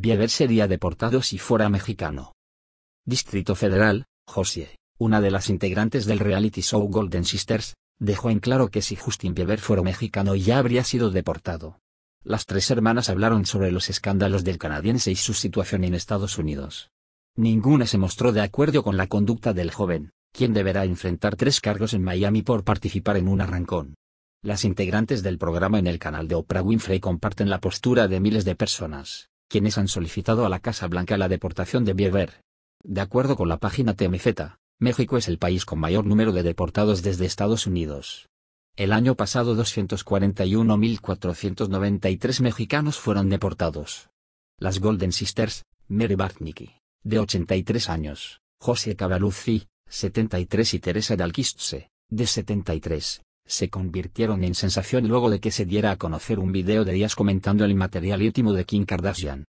Bieber sería deportado si fuera mexicano. Distrito Federal, Josie, una de las integrantes del reality show Golden Sisters, dejó en claro que si Justin Bieber fuera mexicano ya habría sido deportado. Las tres hermanas hablaron sobre los escándalos del canadiense y su situación en Estados Unidos. Ninguna se mostró de acuerdo con la conducta del joven, quien deberá enfrentar tres cargos en Miami por participar en un arrancón. Las integrantes del programa en el canal de Oprah Winfrey comparten la postura de miles de personas quienes han solicitado a la Casa Blanca la deportación de Bieber. De acuerdo con la página TMZ, México es el país con mayor número de deportados desde Estados Unidos. El año pasado 241.493 mexicanos fueron deportados. Las Golden Sisters, Mary Bartnicki, de 83 años, José Cabaluzzi, 73 y Teresa Dalquistse, de 73, se convirtieron en sensación luego de que se diera a conocer un video de Díaz comentando el material íntimo de Kim Kardashian.